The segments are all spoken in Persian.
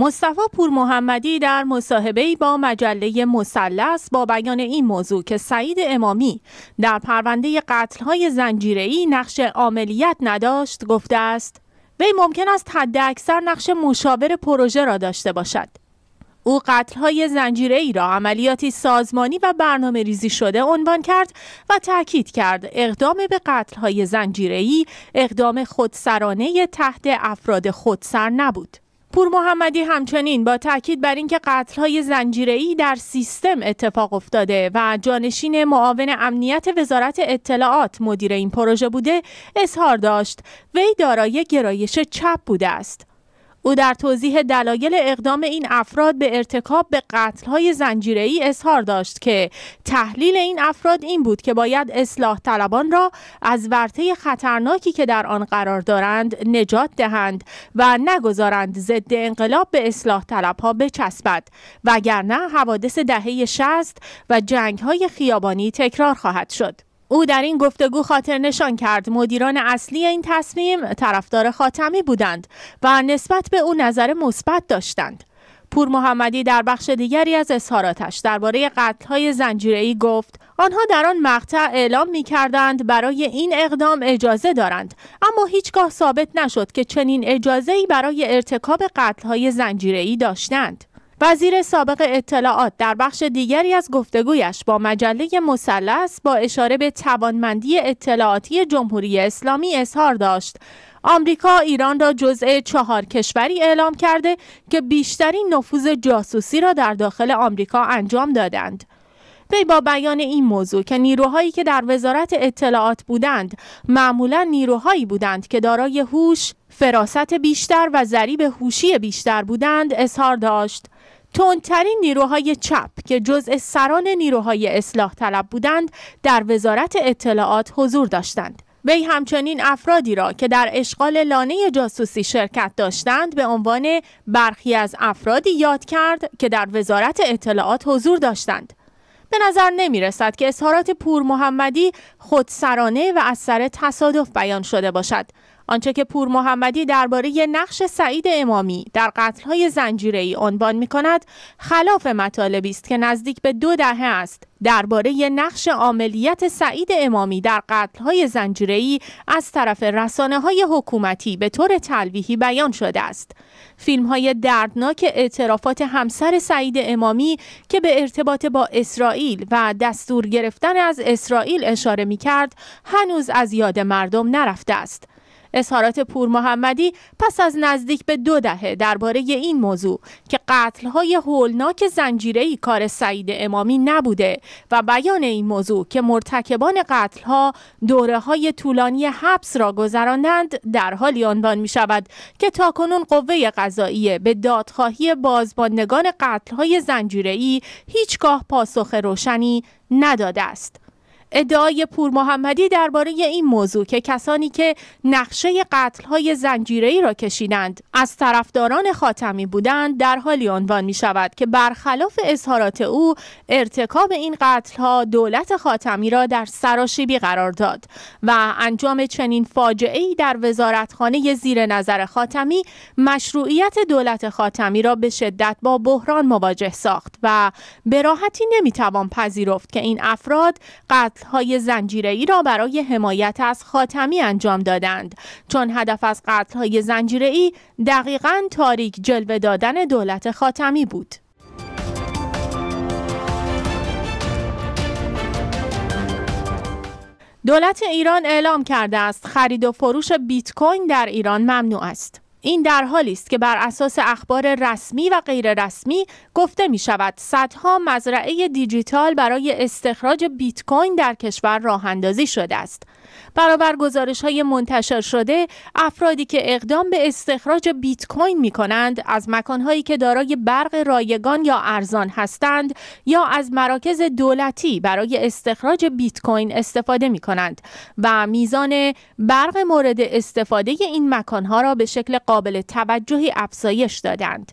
مصطفی پور محمدی در مصاحبه با مجله مثلث با بیان این موضوع که سعید امامی در پرونده قتل زنجیره ای نقش عاملیت نداشت گفته است وی ممکن است اکثر نقش مشاور پروژه را داشته باشد او قتل زنجیره ای را عملیاتی سازمانی و برنامه ریزی شده عنوان کرد و تاکید کرد اقدام به قتل زنجیره ای اقدام خودسرانه تحت افراد خودسر نبود پور محمدی همچنین با تاکید بر اینکه قتل‌های زنجیره‌ای در سیستم اتفاق افتاده و جانشین معاون امنیت وزارت اطلاعات مدیر این پروژه بوده اظهار داشت وی دارای گرایش چپ بوده است او در توضیح دلایل اقدام این افراد به ارتکاب به قتل‌های زنجیره‌ای اظهار داشت که تحلیل این افراد این بود که باید اصلاح طلبان را از ورطه خطرناکی که در آن قرار دارند نجات دهند و نگذارند ضد انقلاب به اصلاح طلبها بچسبد وگرنه حوادث دهه 60 و جنگهای خیابانی تکرار خواهد شد. او در این گفتگو خاطر نشان کرد مدیران اصلی این تصمیم طرفدار خاتمی بودند و نسبت به او نظر مثبت داشتند. پور محمدی در بخش دیگری از اظهاراتش درباره قتل‌های زنجیره‌ای گفت آنها در آن مقطع اعلام می‌کردند برای این اقدام اجازه دارند اما هیچگاه ثابت نشد که چنین اجازه‌ای برای ارتکاب قتل‌های زنجیره‌ای داشتند وزیر سابق اطلاعات در بخش دیگری از گفتگویش با مجله مثلث با اشاره به توانمندی اطلاعاتی جمهوری اسلامی اظهار داشت آمریکا ایران را جزء چهار کشوری اعلام کرده که بیشترین نفوذ جاسوسی را در داخل آمریکا انجام دادند وی با بیان این موضوع که نیروهایی که در وزارت اطلاعات بودند معمولا نیروهایی بودند که دارای هوش، فراست بیشتر و ذریب هوشی بیشتر بودند اظهار داشت تندترین نیروهای چپ که جزء سران نیروهای اصلاح طلب بودند در وزارت اطلاعات حضور داشتند وی همچنین افرادی را که در اشغال لانه جاسوسی شرکت داشتند به عنوان برخی از افرادی یاد کرد که در وزارت اطلاعات حضور داشتند به نظر نمی رسد که اظهارات پور محمدی خودسرانه و از سر تصادف بیان شده باشد آنچه که پور محمدی درباره نقش سعید امامی در قتلهای زنجیره‌ای عنوان می کند خلاف مطالبی است که نزدیک به دو دهه است درباره نقش عاملیت سعید امامی در قتلهای زنجیره‌ای از طرف رسانه های حکومتی به طور تلویحی بیان شده است. فیلم های دردناک اعترافات همسر سعید امامی که به ارتباط با اسرائیل و دستور گرفتن از اسرائیل اشاره می کرد هنوز از یاد مردم نرفته است. اظهارات پور محمدی پس از نزدیک به دو دهه درباره این موضوع که های هولناک ای کار سعید امامی نبوده و بیان این موضوع که مرتکبان ها دوره های طولانی حبس را گذراندند در حالی عنوان می شود که تاکنون قوه قضاییه به دادخواهی بازماندگان قتلهای ای هیچگاه پاسخ روشنی نداده است. ادعای پور محمدی درباره این موضوع که کسانی که نقشه قتل های زنجیری را کشیدند از طرفداران خاتمی بودند در حالی عنوان می شود که برخلاف اظهارات او ارتکاب این قتل ها دولت خاتمی را در سراشیبی قرار داد و انجام چنین فاجعه ای در وزارتخانه زیر نظر خاتمی مشروعیت دولت خاتمی را به شدت با بحران مواجه ساخت و به راحتی توان پذیرفت که این افراد قتل های ای را برای حمایت از خاتمی انجام دادند چون هدف از زنجیره ای دقیقا تاریک جلوه دادن دولت خاتمی بود دولت ایران اعلام کرده است خرید و فروش بیت کوین در ایران ممنوع است این در حالی است که بر اساس اخبار رسمی و غیر رسمی گفته می شود صدها مزرعه دیجیتال برای استخراج بیت کوین در کشور راه اندازی شده است. برابر گزارش های منتشر شده افرادی که اقدام به استخراج بیت کوین می کنند از مکانهایی که دارای برق رایگان یا ارزان هستند یا از مراکز دولتی برای استخراج بیت کوین استفاده می کنند و میزان برق مورد استفاده این مکانها را به شکل قابل توجهی افزایش دادند.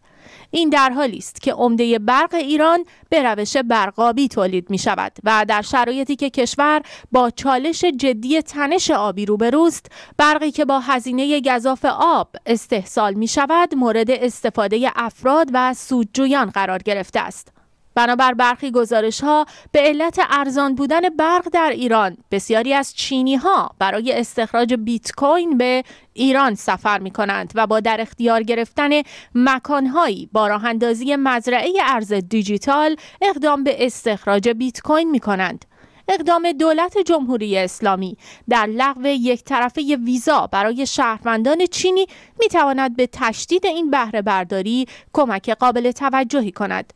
این در حالی است که عمده برق ایران به روش برقابی تولید می شود و در شرایطی که کشور با چالش جدی تنش آبی روبروست برقی که با هزینه گذاف آب استحصال می شود مورد استفاده افراد و سودجویان قرار گرفته است بنابر برخی گزارش ها به علت ارزان بودن برق در ایران بسیاری از چینی ها برای استخراج بیت کوین به ایران سفر می کنند و با در اختیار گرفتن مکانهایی با راه اندازی مزرعه ارز دیجیتال اقدام به استخراج بیت کوین می کنند. اقدام دولت جمهوری اسلامی در لغو یک طرفه ویزا برای شهروندان چینی می تواند به تشدید این بهره برداری کمک قابل توجهی کند.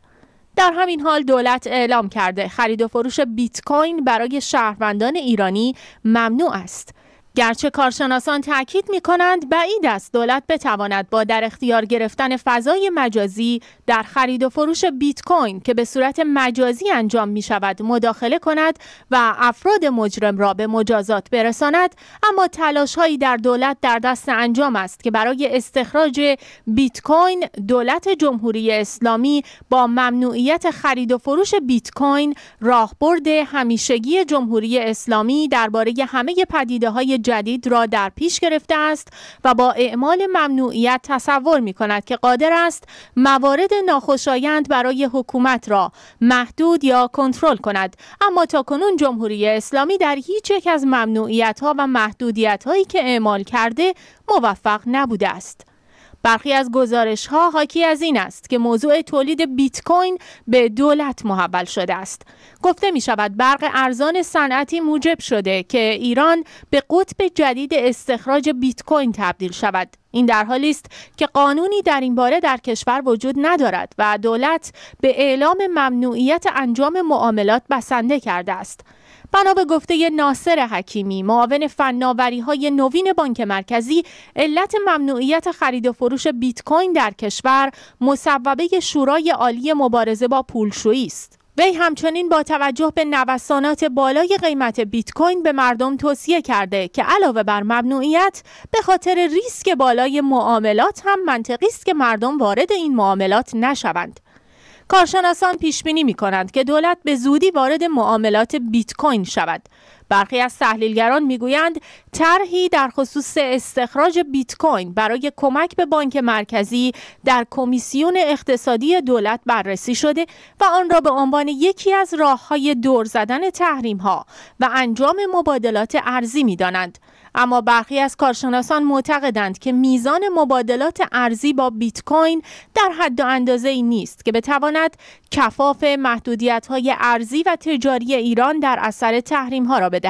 در همین حال دولت اعلام کرده خرید و فروش بیت کوین برای شهروندان ایرانی ممنوع است گرچه کارشناسان تاکید می کنند بعید است دولت بتواند با در اختیار گرفتن فضای مجازی در خرید و فروش بیت کوین که به صورت مجازی انجام می شود مداخله کند و افراد مجرم را به مجازات برساند اما تلاش هایی در دولت در دست انجام است که برای استخراج بیت کوین دولت جمهوری اسلامی با ممنوعیت خرید و فروش بیت کوین راهبرد همیشگی جمهوری اسلامی درباره همه پدیده های جدید را در پیش گرفته است و با اعمال ممنوعیت تصور می کند که قادر است موارد ناخوشایند برای حکومت را محدود یا کنترل کند اما تاکنون جمهوری اسلامی در هیچ یک از ممنوعیت ها و محدودیت هایی که اعمال کرده موفق نبوده است برخی از گزارش ها حاکی از این است که موضوع تولید بیت کوین به دولت محول شده است گفته می شود برق ارزان صنعتی موجب شده که ایران به قطب جدید استخراج بیت کوین تبدیل شود این در حالی است که قانونی در این باره در کشور وجود ندارد و دولت به اعلام ممنوعیت انجام معاملات بسنده کرده است بنا به گفته ناصر حکیمی معاون فناوری های نوین بانک مرکزی علت ممنوعیت خرید و فروش بیت کوین در کشور مصوبه شورای عالی مبارزه با پولشویی است وی همچنین با توجه به نوسانات بالای قیمت بیت کوین به مردم توصیه کرده که علاوه بر ممنوعیت به خاطر ریسک بالای معاملات هم منطقی است که مردم وارد این معاملات نشوند کارشناسان پیش بینی می کنند که دولت به زودی وارد معاملات بیت کوین شود برخی از تحلیلگران میگویند طرحی در خصوص استخراج بیت کوین برای کمک به بانک مرکزی در کمیسیون اقتصادی دولت بررسی شده و آن را به عنوان یکی از راههای دور زدن تحریم ها و انجام مبادلات ارزی میدانند اما برخی از کارشناسان معتقدند که میزان مبادلات ارزی با بیت کوین در حد و اندازه ای نیست که بتواند کفاف محدودیت های ارزی و تجاری ایران در اثر تحریم ها را به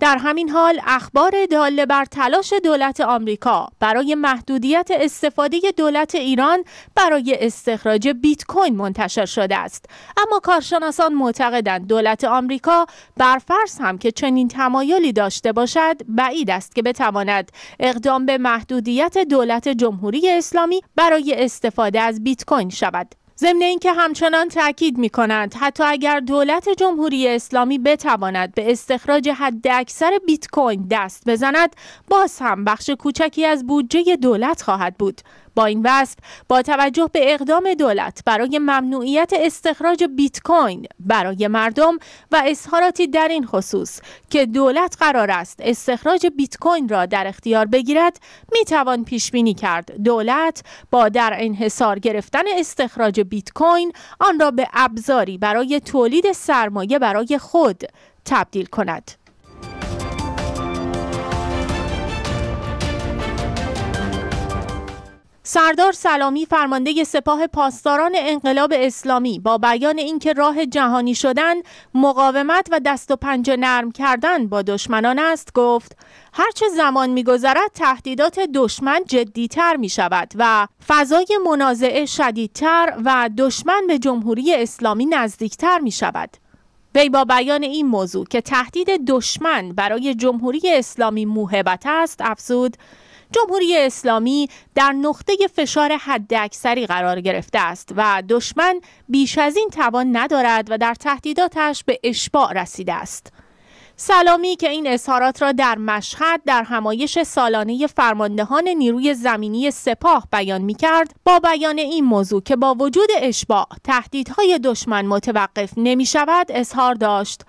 در همین حال اخبار داله بر تلاش دولت آمریکا برای محدودیت استفاده دولت ایران برای استخراج بیت کوین منتشر شده است اما کارشناسان معتقدند دولت آمریکا بر فرض هم که چنین تمایلی داشته باشد بعید است که بتواند اقدام به محدودیت دولت جمهوری اسلامی برای استفاده از بیت کوین شود ضمن اینکه همچنان تاکید می کنند حتی اگر دولت جمهوری اسلامی بتواند به استخراج حداکثر بیت کوین دست بزند باز هم بخش کوچکی از بودجه دولت خواهد بود با این وصف با توجه به اقدام دولت برای ممنوعیت استخراج بیت کوین برای مردم و اظهاراتی در این خصوص که دولت قرار است استخراج بیت کوین را در اختیار بگیرد می توان پیش بینی کرد دولت با در انحصار گرفتن استخراج بیت کوین آن را به ابزاری برای تولید سرمایه برای خود تبدیل کند سردار سلامی فرمانده سپاه پاسداران انقلاب اسلامی با بیان اینکه راه جهانی شدن مقاومت و دست و پنجه نرم کردن با دشمنان است گفت هرچه زمان میگذرد تهدیدات دشمن جدیتر می شود و فضای منازعه شدیدتر و دشمن به جمهوری اسلامی نزدیکتر می شود وی با بیان این موضوع که تهدید دشمن برای جمهوری اسلامی موهبت است افزود جمهوری اسلامی در نقطه فشار حداکثری قرار گرفته است و دشمن بیش از این توان ندارد و در تهدیداتش به اشباع رسیده است. سلامی که این اظهارات را در مشهد در همایش سالانه فرماندهان نیروی زمینی سپاه بیان می کرد با بیان این موضوع که با وجود اشباع تهدیدهای دشمن متوقف نمی شود اظهار داشت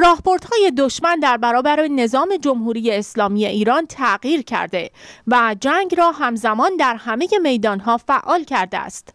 راهبردهای دشمن در برابر نظام جمهوری اسلامی ایران تغییر کرده و جنگ را همزمان در همه میدانها فعال کرده است.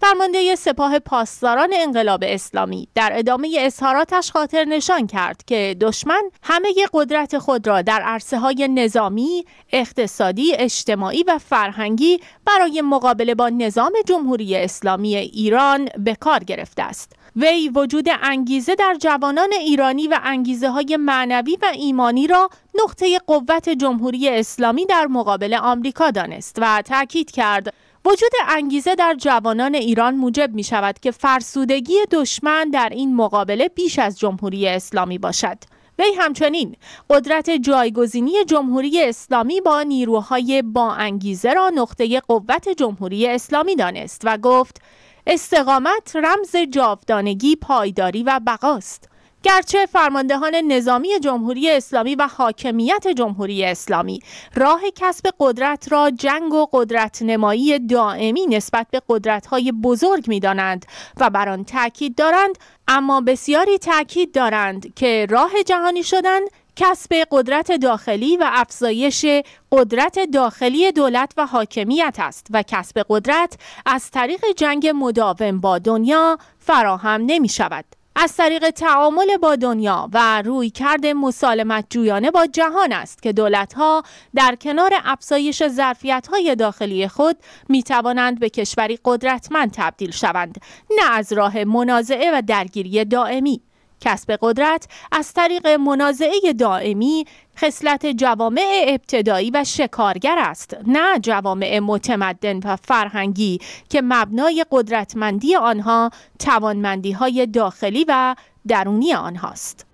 فرمانده سپاه پاسداران انقلاب اسلامی در ادامه اظهاراتش خاطر نشان کرد که دشمن همه قدرت خود را در عرصه های نظامی، اقتصادی، اجتماعی و فرهنگی برای مقابله با نظام جمهوری اسلامی ایران به کار گرفته است. وی وجود انگیزه در جوانان ایرانی و انگیزه های معنوی و ایمانی را نقطه قوت جمهوری اسلامی در مقابل آمریکا دانست و تاکید کرد وجود انگیزه در جوانان ایران موجب می شود که فرسودگی دشمن در این مقابله بیش از جمهوری اسلامی باشد. وی همچنین قدرت جایگزینی جمهوری اسلامی با نیروهای با انگیزه را نقطه قوت جمهوری اسلامی دانست و گفت استقامت رمز جاودانگی، پایداری و بقاست. گرچه فرماندهان نظامی جمهوری اسلامی و حاکمیت جمهوری اسلامی راه کسب قدرت را جنگ و قدرت نمایی دائمی نسبت به قدرت بزرگ می و بر آن تاکید دارند اما بسیاری تاکید دارند که راه جهانی شدن کسب قدرت داخلی و افزایش قدرت داخلی دولت و حاکمیت است و کسب قدرت از طریق جنگ مداوم با دنیا فراهم نمی شود. از طریق تعامل با دنیا و روی کرد مسالمت جویانه با جهان است که دولت ها در کنار افزایش ظرفیت های داخلی خود می توانند به کشوری قدرتمند تبدیل شوند نه از راه منازعه و درگیری دائمی کسب قدرت از طریق منازعه دائمی خصلت جوامع ابتدایی و شکارگر است نه جوامع متمدن و فرهنگی که مبنای قدرتمندی آنها توانمندی های داخلی و درونی آنهاست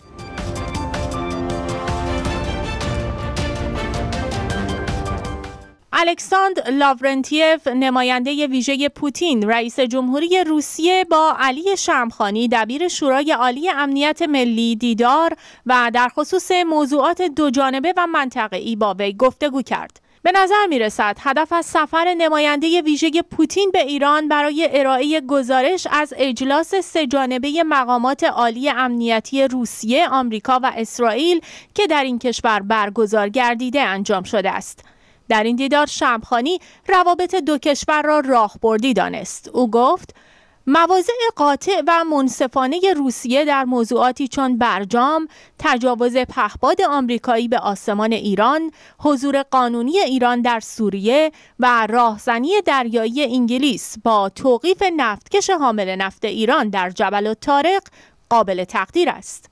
الکساند لاورنتیف نماینده ویژه پوتین رئیس جمهوری روسیه با علی شمخانی دبیر شورای عالی امنیت ملی دیدار و در خصوص موضوعات دوجانبه و ای با وی گفتگو کرد. به نظر می رسد هدف از سفر نماینده ویژه پوتین به ایران برای ارائه گزارش از اجلاس جانبه مقامات عالی امنیتی روسیه، آمریکا و اسرائیل که در این کشور برگزار گردیده انجام شده است. در این دیدار شمخانی روابط دو کشور را راهبردی دانست او گفت مواضع قاطع و منصفانه روسیه در موضوعاتی چون برجام، تجاوز پهپاد آمریکایی به آسمان ایران، حضور قانونی ایران در سوریه و راهزنی دریایی انگلیس با توقیف نفتکش حامل نفت ایران در جبل تارق قابل تقدیر است.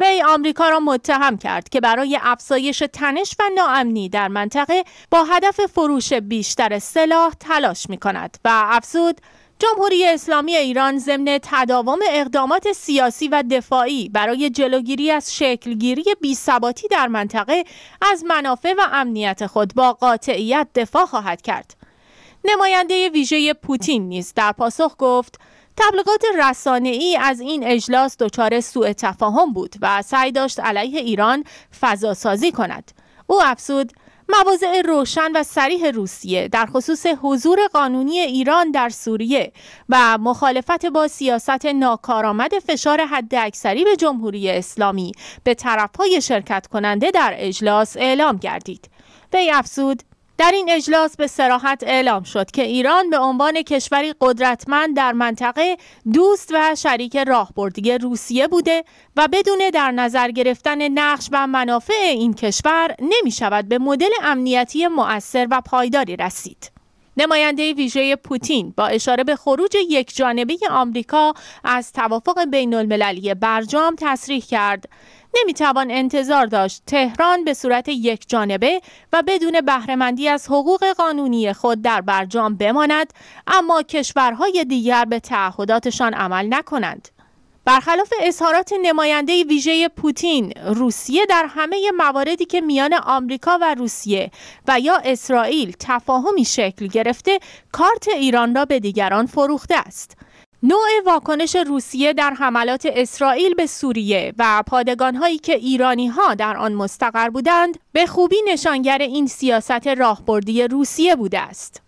وی آمریکا را متهم کرد که برای افزایش تنش و ناامنی در منطقه با هدف فروش بیشتر سلاح تلاش می کند و افزود جمهوری اسلامی ایران ضمن تداوم اقدامات سیاسی و دفاعی برای جلوگیری از شکلگیری بیثباتی در منطقه از منافع و امنیت خود با قاطعیت دفاع خواهد کرد. نماینده ویژه پوتین نیز در پاسخ گفت تبلیغات رسانه‌ای از این اجلاس دچار سوء تفاهم بود و سعی داشت علیه ایران فضا سازی کند او افزود مواضع روشن و سریح روسیه در خصوص حضور قانونی ایران در سوریه و مخالفت با سیاست ناکارآمد فشار حداکثری به جمهوری اسلامی به طرفهای شرکت کننده در اجلاس اعلام گردید وی افزود در این اجلاس به سراحت اعلام شد که ایران به عنوان کشوری قدرتمند در منطقه دوست و شریک راهبردی روسیه بوده و بدون در نظر گرفتن نقش و منافع این کشور نمی شود به مدل امنیتی مؤثر و پایداری رسید. نماینده ویژه پوتین با اشاره به خروج یک جانبه آمریکا از توافق بین المللی برجام تصریح کرد نمیتوان انتظار داشت تهران به صورت یک جانبه و بدون بهرهمندی از حقوق قانونی خود در برجام بماند اما کشورهای دیگر به تعهداتشان عمل نکنند. برخلاف اظهارات نماینده ویژه پوتین، روسیه در همه مواردی که میان آمریکا و روسیه و یا اسرائیل تفاهمی شکل گرفته، کارت ایران را به دیگران فروخته است. نوع واکنش روسیه در حملات اسرائیل به سوریه و هایی که ایرانی ها در آن مستقر بودند به خوبی نشانگر این سیاست راهبردی روسیه بوده است.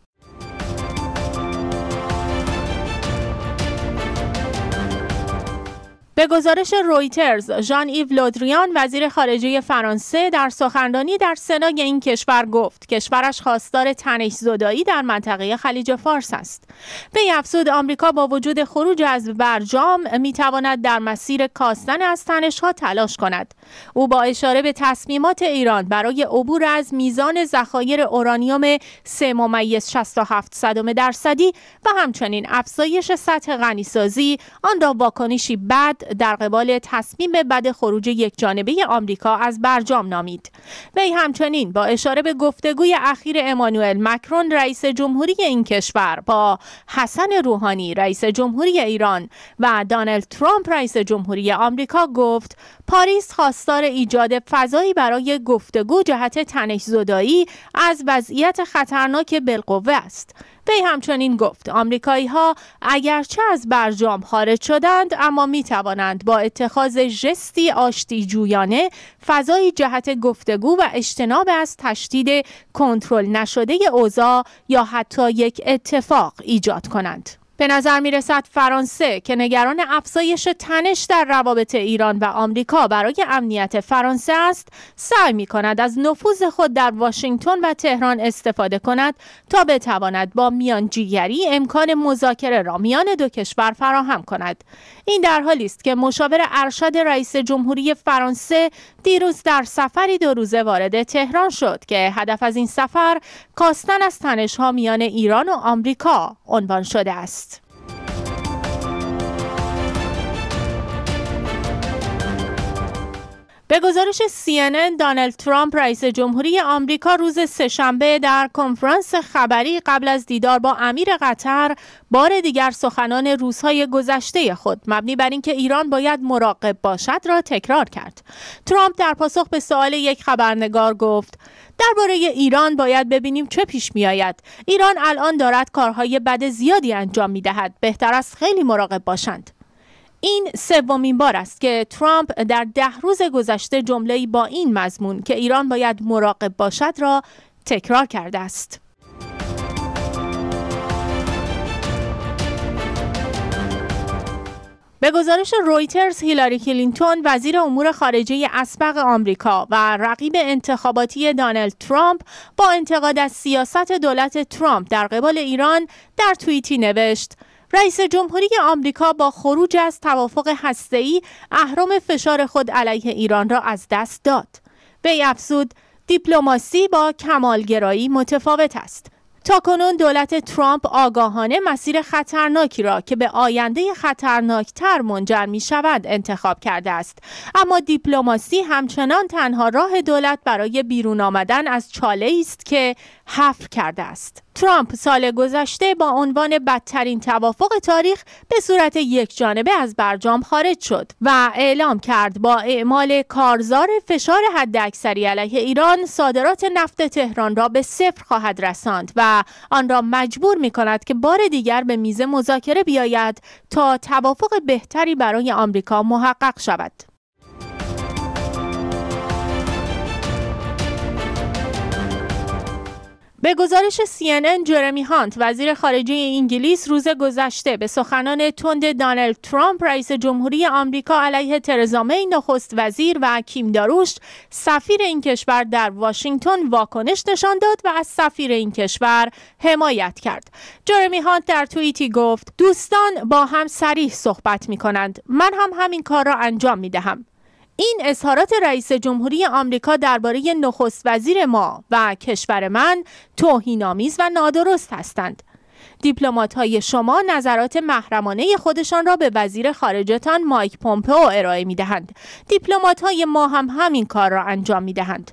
به گزارش رویترز، ژان ایو لودریان وزیر خارجه فرانسه در سخنرانی در سنای این کشور گفت کشورش خواستار تنش زدایی در منطقه خلیج فارس است. به افزود آمریکا با وجود خروج از برجام میتواند در مسیر کاستن از ها تلاش کند. او با اشاره به تصمیمات ایران برای عبور از میزان ذخایر اورانیوم 3 ممیز 67 صدم درصدی و همچنین افزایش سطح غنیسازی آن را واکنشی بد در قبال تصمیم بد خروج یک جانبه آمریکا از برجام نامید وی همچنین با اشاره به گفتگوی اخیر امانوئل مکرون رئیس جمهوری این کشور با حسن روحانی رئیس جمهوری ایران و دانالد ترامپ رئیس جمهوری آمریکا گفت پاریس خواست خواستار ایجاد فضایی برای گفتگو جهت تنش زدایی از وضعیت خطرناک بالقوه است وی همچنین گفت آمریکایی ها اگرچه از برجام خارج شدند اما می توانند با اتخاذ جستی آشتی جویانه فضایی جهت گفتگو و اجتناب از تشدید کنترل نشده اوضاع یا حتی یک اتفاق ایجاد کنند. به نظر می رسد فرانسه که نگران افزایش تنش در روابط ایران و آمریکا برای امنیت فرانسه است سعی می کند از نفوذ خود در واشنگتن و تهران استفاده کند تا بتواند با میانجیگری امکان مذاکره را میان دو کشور فراهم کند این در حالی است که مشاور ارشد رئیس جمهوری فرانسه دیروز در سفری دو روزه وارد تهران شد که هدف از این سفر کاستن از ها میان ایران و آمریکا عنوان شده است به گزارش CNN دانلد ترامپ رئیس جمهوری آمریکا روز سهشنبه در کنفرانس خبری قبل از دیدار با امیر قطر بار دیگر سخنان روزهای گذشته خود مبنی بر اینکه ایران باید مراقب باشد را تکرار کرد. ترامپ در پاسخ به سوال یک خبرنگار گفت: درباره ایران باید ببینیم چه پیش می آید. ایران الان دارد کارهای بد زیادی انجام می دهد. بهتر است خیلی مراقب باشند. این سومین بار است که ترامپ در ده روز گذشته جمله‌ای با این مضمون که ایران باید مراقب باشد را تکرار کرده است. به گزارش رویترز هیلاری کلینتون وزیر امور خارجه اسبق آمریکا و رقیب انتخاباتی دانلد ترامپ با انتقاد از سیاست دولت ترامپ در قبال ایران در توییتی نوشت رئیس جمهوری آمریکا با خروج از توافق هسته‌ای اهرام فشار خود علیه ایران را از دست داد. وی افزود دیپلماسی با کمالگرایی متفاوت است. تا کنون دولت ترامپ آگاهانه مسیر خطرناکی را که به آینده خطرناکتر منجر می شود انتخاب کرده است اما دیپلماسی همچنان تنها راه دولت برای بیرون آمدن از چاله است که حفر کرده است ترامپ سال گذشته با عنوان بدترین توافق تاریخ به صورت یک جانبه از برجام خارج شد و اعلام کرد با اعمال کارزار فشار حداکثری علیه ایران صادرات نفت تهران را به صفر خواهد رساند و آن را مجبور می کند که بار دیگر به میز مذاکره بیاید تا توافق بهتری برای آمریکا محقق شود. به گزارش CNN جرمی هانت وزیر خارجه انگلیس روز گذشته به سخنان تند دانلد ترامپ رئیس جمهوری آمریکا علیه ترزامه نخست وزیر و کیم داروش سفیر این کشور در واشنگتن واکنش نشان داد و از سفیر این کشور حمایت کرد جرمی هانت در توییتی گفت دوستان با هم سریح صحبت می کنند من هم همین کار را انجام می دهم این اظهارات رئیس جمهوری آمریکا درباره نخست وزیر ما و کشور من توهینآمیز و نادرست هستند دیپلمات های شما نظرات محرمانه خودشان را به وزیر خارجتان مایک پومپئو ارائه می دهند. دیپلمات های ما هم همین کار را انجام می دهند.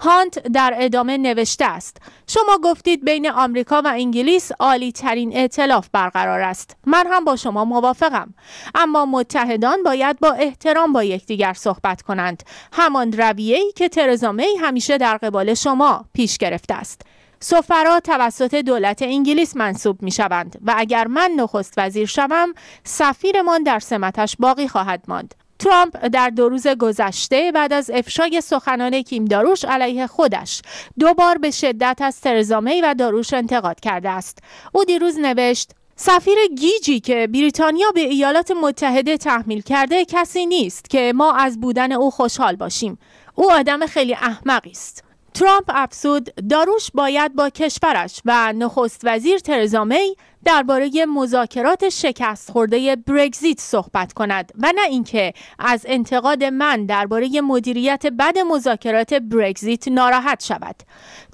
هانت در ادامه نوشته است شما گفتید بین آمریکا و انگلیس عالی ترین اعتلاف برقرار است من هم با شما موافقم اما متحدان باید با احترام با یکدیگر صحبت کنند همان رویه‌ای که ترزامی همیشه در قبال شما پیش گرفته است سفرا توسط دولت انگلیس منصوب می شوند و اگر من نخست وزیر شوم سفیرمان در سمتش باقی خواهد ماند ترامپ در دو روز گذشته بعد از افشای سخنان کیم داروش علیه خودش دو بار به شدت از ترزامی و داروش انتقاد کرده است او دیروز نوشت سفیر گیجی که بریتانیا به ایالات متحده تحمیل کرده کسی نیست که ما از بودن او خوشحال باشیم او آدم خیلی احمقی است ترامپ افزود داروش باید با کشورش و نخست وزیر ترزامی درباره مذاکرات شکست خورده برگزیت صحبت کند و نه اینکه از انتقاد من درباره مدیریت بد مذاکرات برگزیت ناراحت شود.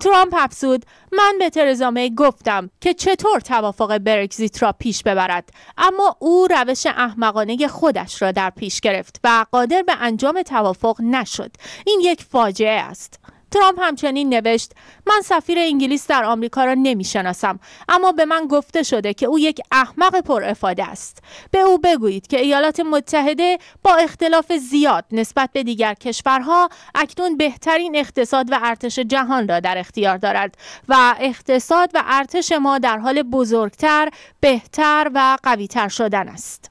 ترامپ افسود من به ترزامی گفتم که چطور توافق برگزیت را پیش ببرد اما او روش احمقانه خودش را در پیش گرفت و قادر به انجام توافق نشد. این یک فاجعه است. ترامپ همچنین نوشت من سفیر انگلیس در آمریکا را نمیشناسم اما به من گفته شده که او یک احمق افاده است به او بگویید که ایالات متحده با اختلاف زیاد نسبت به دیگر کشورها اکنون بهترین اقتصاد و ارتش جهان را در اختیار دارد و اقتصاد و ارتش ما در حال بزرگتر بهتر و قویتر شدن است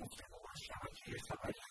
un tiempo más llamativo esta mañana.